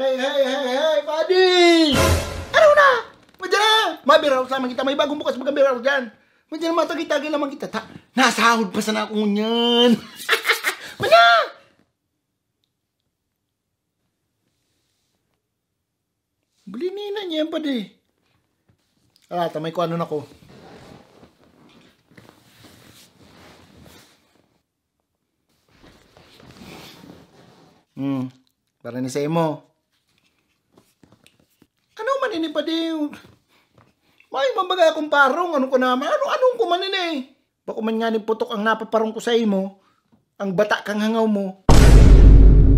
Hey, hey, hey, hey, buddy! Ano na? Madyan na! Mabira house kita. May bagong bukas magkabira house dyan. Madyan naman tagi-tagi naman kita. Ta Nasahod pa sana ako niyan. Madyan! Bilinin na niya, buddy. Ah, tamay ko ano na ko. Hmm. Para ni sa imo. Pwede, pwede. May mabaga akong parong, ano ko naman, ano, anong kumanin eh. Bako man nga ni putok ang napaparong ko sa imo, ang bata kang hangaw mo.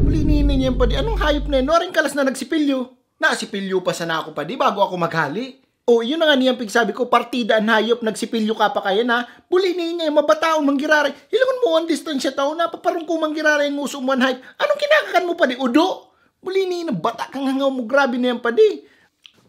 Bulininin niyan pa di, anong hayop na yun? Noring kalas na nagsipilyo. Nakasipilyo pa sana ako pa di, bago ako maghali. O, yun na nga niyang pigsabi ko, partida ang hayop, nagsipilyo ka pa kaya na, bulinin niya yung mabataon, manggirare. Hilangon mo ang distansya tao, napaparong ko manggirare ang uso one ang hype. Anong kinakakan mo pa di, udo? Bulinin na bata kang hangaw mo, grabe na yan pa di.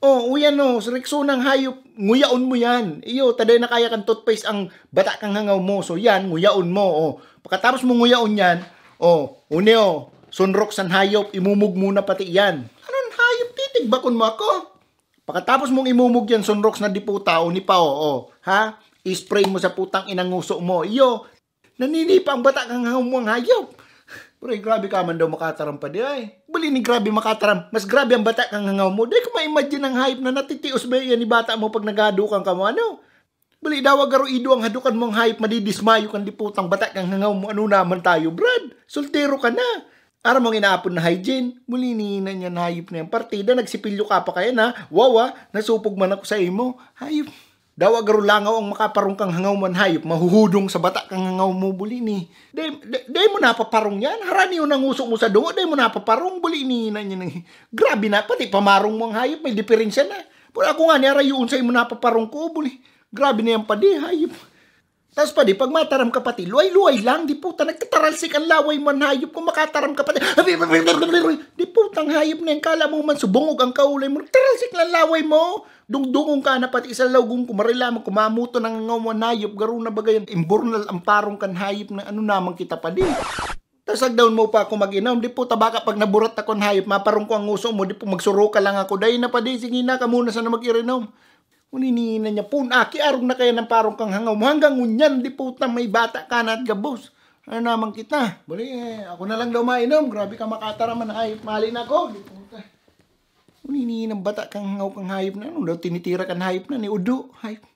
Oh, uyan no, rikso ng hayop, nguyaon mo yan. Iyo, taday na kaya kang toothpaste ang bata kang hangaw mo. So yan, nguyaon mo. Oh, pagkatapos mo nguyaon yan, oh, une oh, sunrok san hayop, imumug muna pati yan. Anong hayop, titig titigbakon mo ako. Pagkatapos mong imumug yan, sunroks na di puta, o ni pa, oh, oh, ha? Ispray mo sa putang inanguso mo. Iyo, naninipa ang bata kang hangaw mo ang hayop. Pero grabe ka man daw makataram pa di ay. Bali ni grabe makataram. Mas grabe ang bata kang hangaw mo. Dahil kung ma-imagine ang hype na natitios ba yan ni bata mo pag nagadukan ka mo. Ano? Bali daw agaro ido ang hadukan mong hype. Madidismayo kang liputang bata kang hangaw mo. Ano naman tayo, Brad? Soltero ka na. Ara mong inaapon na hygiene. Muli niinan niya na hayop na yung partida. Nagsipilyo ka pa kaya na. Wawa, nasupog man ako sa imo. Hype. Daw agaro langaw ang makaparong kang hangaw man hayop, mahuhudong sa bata kang hangaw mo buli ni. Day, day, day mo napaparong yan, harani yun ang usok mo sa dungo, day mo napaparong buli ni. Na, yun, grabe na, pati pamarong mo ang hayop, may diferensya na. Pero ako nga, niya rayuon sa imo napaparong ko buli. Grabe na yan pa di, hayop. Tapos pa di, pag mataram ka pati, luway-luway lang, di puta, nagkataralsik ang laway man hayop kung makataram ka pati. Di putang hayop na yung kala mo man, subungog ang kaulay mo, taralsik lang laway mo. Dungdungong ka na pati isang lawgong kumarila mo, kumamuto ng ngawan hayop, garo na bagay, imbornal ang parong kan hayop na ano naman kita pa di. Tapos nagdown mo pa ako mag-inom, di puta baka pag naburat akong hayop, maparong ko ang uso mo, di po magsuro ka lang ako, dahil na pa di, sige na ka muna sana mag-irinom. Uninina niya po, aki arong na kaya ng parong kang hangaw mo. Hanggang unyan, di po may bata ka na at gabos. Ano naman kita? Bali, eh, ako na lang daw mainom. Grabe ka makataraman. Ay, mali na ako. Di po ka. Uninina ng bata kang hangaw kang hayop na. Ano daw, tinitira kang hayop na ni Udo. Hayop.